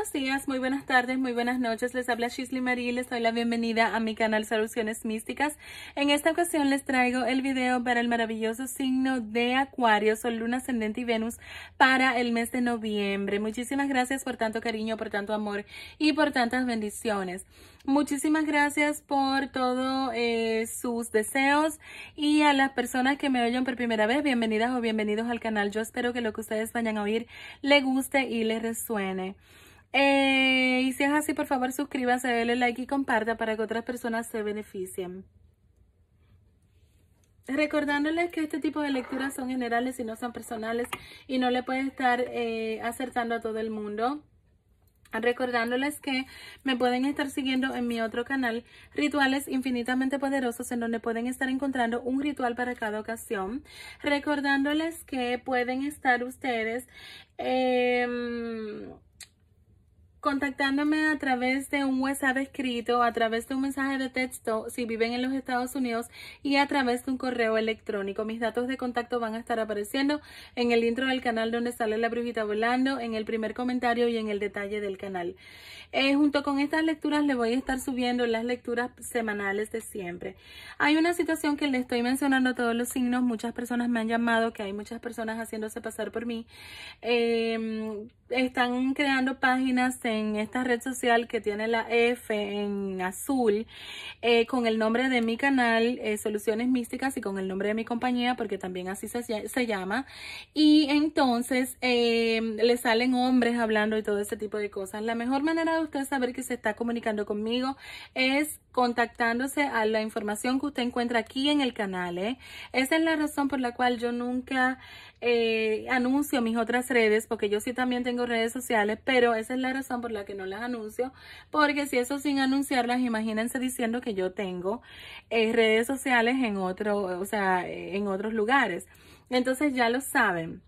buenos días, muy buenas tardes, muy buenas noches. Les habla Shisley Marie y les doy la bienvenida a mi canal Soluciones Místicas. En esta ocasión les traigo el video para el maravilloso signo de Acuario, Sol, Luna, Ascendente y Venus para el mes de noviembre. Muchísimas gracias por tanto cariño, por tanto amor y por tantas bendiciones. Muchísimas gracias por todos eh, sus deseos y a las personas que me oyen por primera vez, bienvenidas o bienvenidos al canal. Yo espero que lo que ustedes vayan a oír le guste y les resuene. Eh, y si es así, por favor, suscríbanse, denle like y comparta para que otras personas se beneficien. Recordándoles que este tipo de lecturas son generales y no son personales y no le puede estar eh, acertando a todo el mundo. Recordándoles que me pueden estar siguiendo en mi otro canal, Rituales Infinitamente Poderosos, en donde pueden estar encontrando un ritual para cada ocasión. Recordándoles que pueden estar ustedes... Eh, contactándome a través de un WhatsApp escrito, a través de un mensaje de texto si viven en los Estados Unidos y a través de un correo electrónico. Mis datos de contacto van a estar apareciendo en el intro del canal donde sale la brujita volando, en el primer comentario y en el detalle del canal. Eh, junto con estas lecturas le voy a estar subiendo las lecturas semanales de siempre. Hay una situación que le estoy mencionando a todos los signos. Muchas personas me han llamado, que hay muchas personas haciéndose pasar por mí. Eh, están creando páginas en esta red social que tiene la F en azul eh, con el nombre de mi canal eh, Soluciones Místicas y con el nombre de mi compañía porque también así se, llama y entonces em, le salen hombres hablando y todo ese tipo de cosas. La mejor manera de usted saber que se está comunicando conmigo es contactándose a la información que usted encuentra aquí en el canal. ¿eh? Esa es la razón por la cual yo nunca eh, anuncio mis otras redes, porque yo sí también tengo redes sociales, pero esa es la razón por la que no las anuncio, porque si eso sin anunciarlas, imagínense diciendo que yo tengo eh, redes sociales en otro, o sea, en otros lugares. Entonces ya lo saben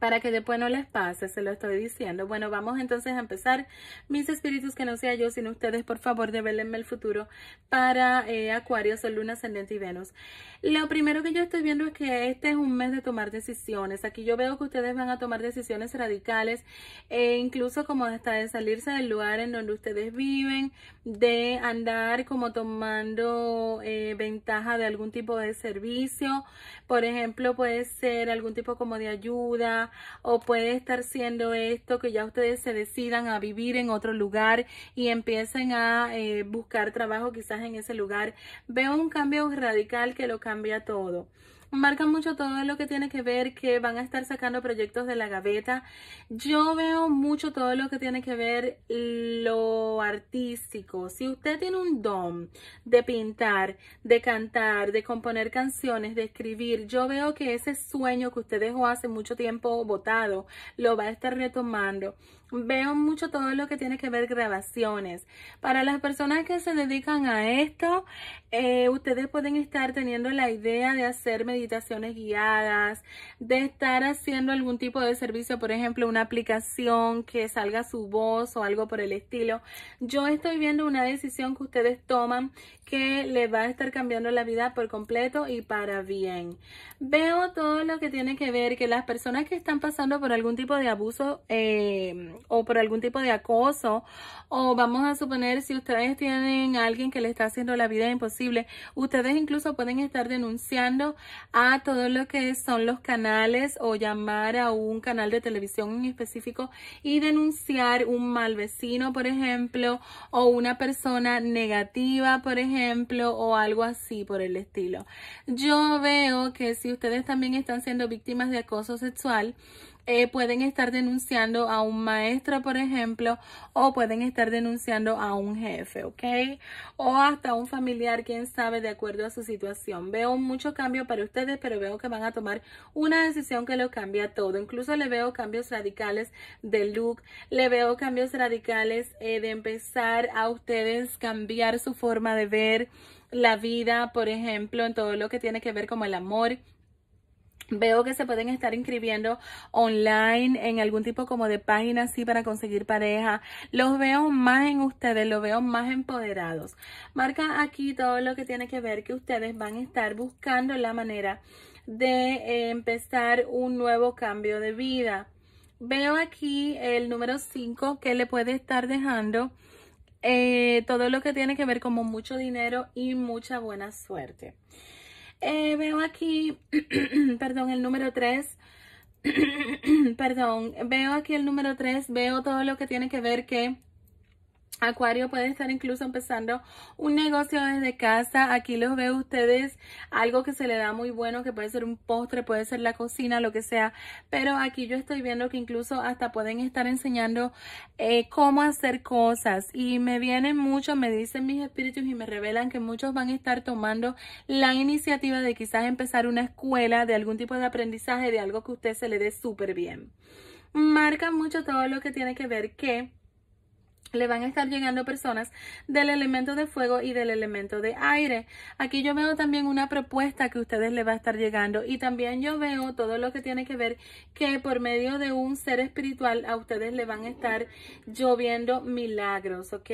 para que después no les pase, se lo estoy diciendo. Bueno, vamos entonces a empezar. Mis espíritus, que no sea yo, sino ustedes, por favor, develenme el futuro para eh, Acuario, Sol, Luna, Ascendente y Venus. Lo primero que yo estoy viendo es que este es un mes de tomar decisiones. Aquí yo veo que ustedes van a tomar decisiones radicales, e incluso como hasta de salirse del lugar en donde ustedes viven, de andar como tomando eh, ventaja de algún tipo de servicio. Por ejemplo, puede ser algún tipo como de ayuda o puede estar siendo esto que ya ustedes se decidan a vivir en otro lugar y empiecen a eh, buscar trabajo quizás en ese lugar. Veo un cambio radical que lo cambia todo marca mucho todo lo que tiene que ver que van a estar sacando proyectos de la gaveta. Yo veo mucho todo lo que tiene que ver lo artístico. Si usted tiene un don de pintar, de cantar, de componer canciones, de escribir, yo veo que ese sueño que usted dejó hace mucho tiempo botado lo va a estar retomando veo mucho todo lo que tiene que ver grabaciones. Para las personas que se dedican a esto, eh, ustedes pueden estar teniendo la idea de hacer meditaciones guiadas, de estar haciendo algún tipo de servicio, por ejemplo, una aplicación que salga su voz o algo por el estilo. Yo estoy viendo una decisión que ustedes toman que les va a estar cambiando la vida por completo y para bien. Veo todo lo que tiene que ver que las personas que están pasando por algún tipo de abuso eh, o por algún tipo de acoso o vamos a suponer si ustedes tienen a alguien que le está haciendo la vida imposible, ustedes incluso pueden estar denunciando a todo lo que son los canales o llamar a un canal de televisión en específico y denunciar un mal vecino, por ejemplo, o una persona negativa, por ejemplo, o algo así por el estilo. Yo veo que si ustedes también están siendo víctimas de acoso sexual, eh, pueden estar denunciando a un maestro, por ejemplo, o pueden estar denunciando a un jefe, ¿ok? O hasta un familiar, quién sabe, de acuerdo a su situación. Veo mucho cambio para ustedes, pero veo que van a tomar una decisión que lo cambia todo. Incluso le veo cambios radicales de look, le veo cambios radicales eh, de empezar a ustedes cambiar su forma de ver la vida, por ejemplo, en todo lo que tiene que ver con el amor, Veo que se pueden estar inscribiendo online en algún tipo como de página así para conseguir pareja. Los veo más en ustedes, los veo más empoderados. Marca aquí todo lo que tiene que ver que ustedes van a estar buscando la manera de eh, empezar un nuevo cambio de vida. Veo aquí el número 5 que le puede estar dejando eh, todo lo que tiene que ver como mucho dinero y mucha buena suerte eh, veo aquí, perdón, el número 3. perdón, veo aquí el número 3, veo todo lo que tiene que ver que Acuario puede estar incluso empezando un negocio desde casa. Aquí los veo ustedes algo que se le da muy bueno, que puede ser un postre, puede ser la cocina, lo que sea. Pero aquí yo estoy viendo que incluso hasta pueden estar enseñando eh, cómo hacer cosas. Y me vienen muchos, me dicen mis espíritus y me revelan que muchos van a estar tomando la iniciativa de quizás empezar una escuela de algún tipo de aprendizaje, de algo que a usted se le dé súper bien. Marca mucho todo lo que tiene que ver que le van a estar llegando personas del elemento de fuego y del elemento de aire. Aquí yo veo también una propuesta que ustedes le va a estar llegando y también yo veo todo lo que tiene que ver que por medio de un ser espiritual a ustedes le van a estar lloviendo milagros, ¿ok?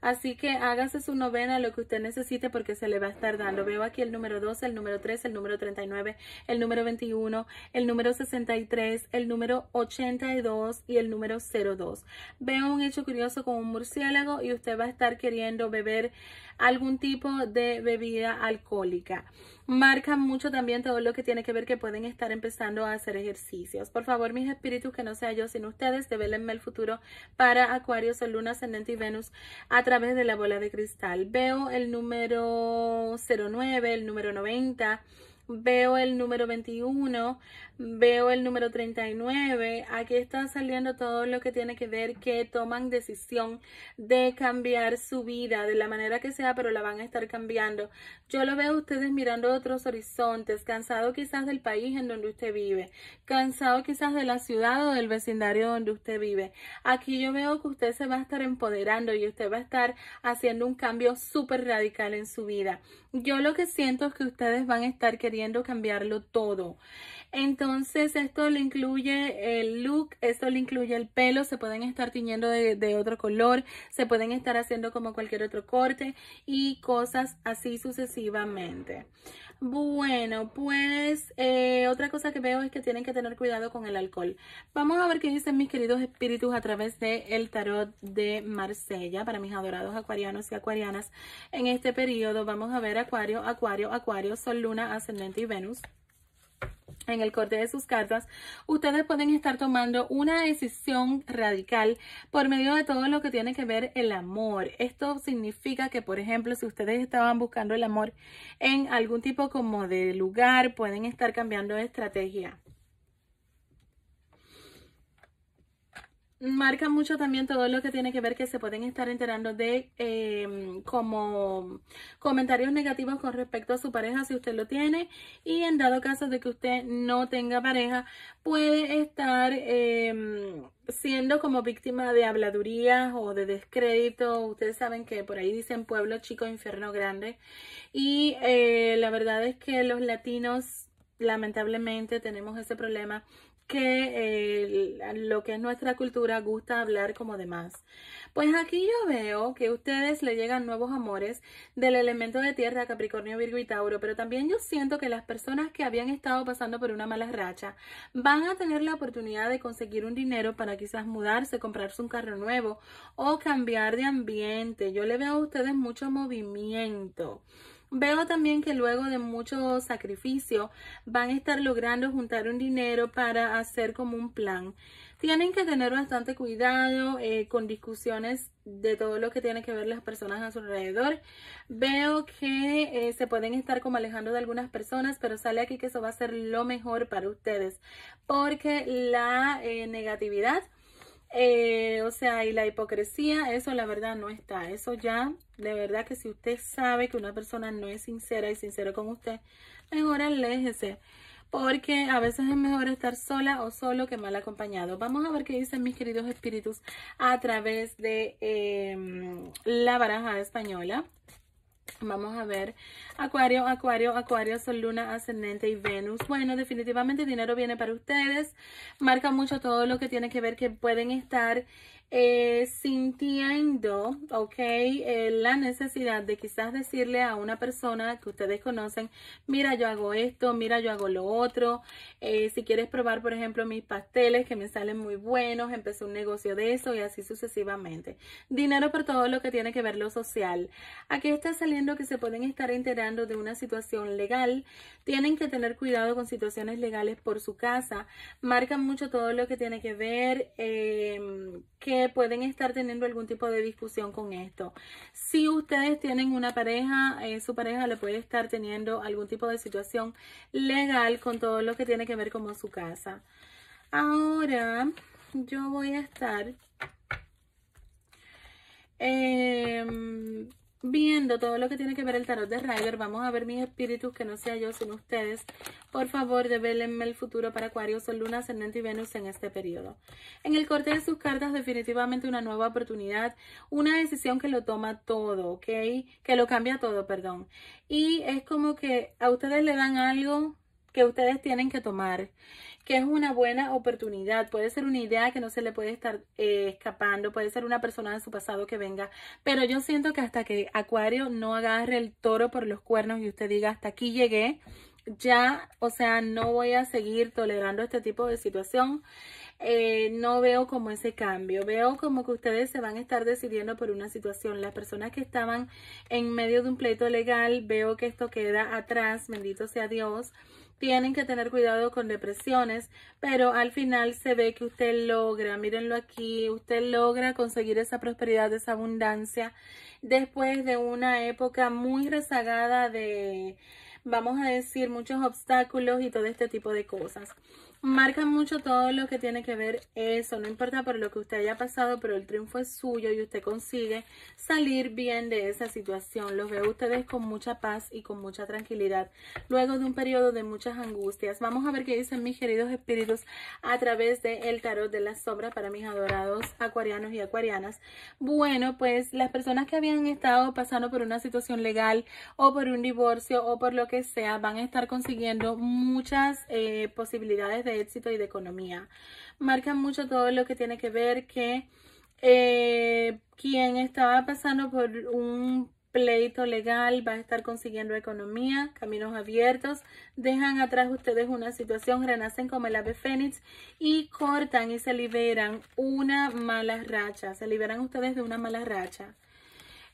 Así que hágase su novena lo que usted necesite porque se le va a estar dando. Veo aquí el número 2, el número 3, el número 39, el número 21, el número 63, el número 82 y el número 02. Veo un hecho curioso como con un murciélago y usted va a estar queriendo beber algún tipo de bebida alcohólica. Marca mucho también todo lo que tiene que ver que pueden estar empezando a hacer ejercicios. Por favor, mis espíritus, que no sea yo sin ustedes, develenme el futuro para Acuario, Sol, Luna, Ascendente y Venus a través de la bola de cristal. Veo el número 09, el número 90 veo el número 21, veo el número 39. Aquí está saliendo todo lo que tiene que ver que toman decisión de cambiar su vida de la manera que sea, pero la van a estar cambiando. Yo lo veo a ustedes mirando otros horizontes, cansado quizás del país en donde usted vive, cansado quizás de la ciudad o del vecindario donde usted vive. Aquí yo veo que usted se va a estar empoderando y usted va a estar haciendo un cambio súper radical en su vida. Yo lo que siento es que ustedes van a estar queriendo cambiarlo todo. Entonces esto le incluye el look, esto le incluye el pelo, se pueden estar tiñendo de, otro color, se pueden estar haciendo como cualquier otro corte y cosas así sucesivamente. Bueno, pues eh, otra cosa que veo es que tienen que tener cuidado con el alcohol. Vamos a ver qué dicen mis queridos espíritus a través del el tarot de Marsella para mis adorados acuarianos y acuarianas en este periodo. Vamos a ver acuario, acuario, acuario, sol, luna, ascendente y Venus en el corte de sus cartas, ustedes pueden estar tomando una decisión radical por medio de todo lo que tiene que ver el amor. Esto significa que, por ejemplo, si ustedes estaban buscando el amor en algún tipo como de lugar, pueden estar cambiando de estrategia. marca mucho también todo lo que tiene que ver que se pueden estar enterando de em, como comentarios negativos con respecto a su pareja si usted lo tiene y en dado caso de que usted no tenga pareja puede estar em, siendo como víctima de habladurías o de descrédito ustedes saben que por ahí dicen pueblo chico infierno grande y eh, la verdad es que los latinos lamentablemente tenemos ese problema que eh, lo que es nuestra cultura gusta hablar como demás. Pues aquí yo veo que a ustedes le llegan nuevos amores del elemento de tierra, Capricornio, Virgo y Tauro, pero también yo siento que las personas que habían estado pasando por una mala racha van a tener la oportunidad de conseguir un dinero para quizás mudarse, comprarse un carro nuevo o cambiar de ambiente. Yo le veo a ustedes mucho movimiento. Veo también que luego de mucho sacrificio van a estar logrando juntar un dinero para hacer como un plan. Tienen que tener bastante cuidado eh, con discusiones de todo lo que tiene que ver las personas a su alrededor. Veo que eh, se pueden estar como alejando de algunas personas, pero sale aquí que eso va a ser lo mejor para ustedes. Porque la eh, negatividad eh, o sea, y la hipocresía, eso la verdad no está. Eso ya, de verdad que si usted sabe que una persona no es sincera y sincera con usted, mejor aléjese. Porque a veces es mejor estar sola o solo que mal acompañado. Vamos a ver qué dicen mis queridos espíritus a través de em, la baraja española. Vamos a ver, Acuario, Acuario, Acuario, Sol, Luna, Ascendente y Venus. Bueno, definitivamente dinero viene para ustedes. Marca mucho todo lo que tiene que ver que pueden estar eh, sintiendo, ok, eh, la necesidad de quizás decirle a una persona que ustedes conocen, mira, yo hago esto, mira, yo hago lo otro, eh, si quieres probar, por ejemplo, mis pasteles que me salen muy buenos, empecé un negocio de eso y así sucesivamente. Dinero por todo lo que tiene que ver lo social. Aquí está saliendo que se pueden estar enterando de una situación legal, tienen que tener cuidado con situaciones legales por su casa, marcan mucho todo lo que tiene que ver em, que pueden estar teniendo algún tipo de discusión con esto. Si ustedes tienen una pareja, eh, su pareja le puede estar teniendo algún tipo de situación legal con todo lo que tiene que ver con su casa. Ahora yo voy a estar... Eh, viendo todo lo que tiene que ver el tarot de Ryder, Vamos a ver mis espíritus, que no sea yo sino ustedes. Por favor, develenme el futuro para Acuario, Sol, Luna, Ascendente y Venus en este periodo. En el corte de sus cartas, definitivamente una nueva oportunidad, una decisión que lo toma todo, ¿ok? Que lo cambia todo, perdón. Y es como que a ustedes le dan algo que ustedes tienen que tomar, que es una buena oportunidad. Puede ser una idea que no se le puede estar eh, escapando, puede ser una persona de su pasado que venga, pero yo siento que hasta que Acuario no agarre el toro por los cuernos y usted diga, hasta aquí llegué, ya, o sea, no voy a seguir tolerando este tipo de situación. Eh, no veo como ese cambio, veo como que ustedes se van a estar decidiendo por una situación. Las personas que estaban en medio de un pleito legal, veo que esto queda atrás, bendito sea Dios tienen que tener cuidado con depresiones, pero al final se ve que usted logra, mírenlo aquí, usted logra conseguir esa prosperidad, esa abundancia, después de una época muy rezagada de vamos a decir, muchos obstáculos y todo este tipo de cosas. marca mucho todo lo que tiene que ver eso, no importa por lo que usted haya pasado, pero el triunfo es suyo y usted consigue salir bien de esa situación. Los veo ustedes con mucha paz y con mucha tranquilidad, luego de un periodo de muchas angustias. Vamos a ver qué dicen mis queridos espíritus a través del el tarot de las sombras para mis adorados acuarianos y acuarianas. Bueno, pues las personas que habían estado pasando por una situación legal o por un divorcio o por lo que que sea, van a estar consiguiendo muchas eh, posibilidades de éxito y de economía. Marcan mucho todo lo que tiene que ver que eh, quien estaba pasando por un pleito legal, va a estar consiguiendo economía, caminos abiertos, dejan atrás ustedes una situación, renacen como el ave fénix y cortan y se liberan una mala racha, se liberan ustedes de una mala racha.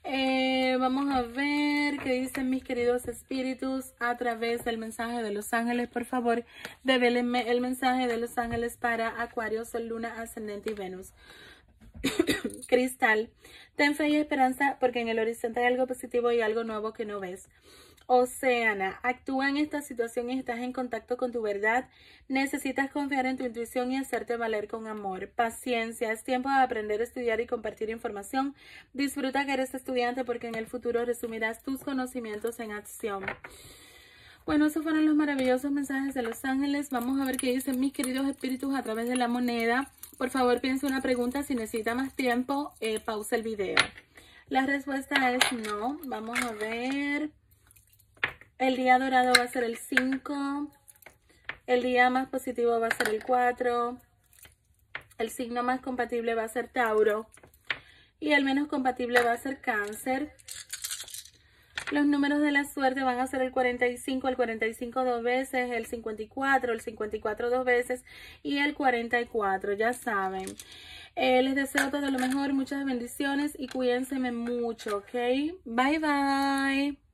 Eh, vamos a ver qué dicen mis queridos espíritus a través del mensaje de los ángeles. Por favor, devélenme el mensaje de los ángeles para Acuario, Sol, Luna, Ascendente y Venus. Cristal, ten fe y esperanza porque en el horizonte hay algo positivo y algo nuevo que no ves. Oceana, actúa en esta situación y estás en contacto con tu verdad. Necesitas confiar en tu intuición y hacerte valer con amor. Paciencia, es tiempo de aprender, estudiar y compartir información. Disfruta que eres estudiante porque en el futuro resumirás tus conocimientos en acción. Bueno, esos fueron los maravillosos mensajes de los ángeles. Vamos a ver qué dicen mis queridos espíritus a través de la moneda. Por favor, piense una pregunta. Si necesita más tiempo, eh, pausa el video. La respuesta es no. Vamos a ver. El día dorado va a ser el 5. El día más positivo va a ser el 4. El signo más compatible va a ser Tauro. Y el menos compatible va a ser Cáncer. Los números de la suerte van a ser el 45, el 45 dos veces, el 54, el 54 dos veces y el 44, ya saben. Eh, les deseo todo lo mejor, muchas bendiciones y cuídense mucho, ¿ok? Bye, bye.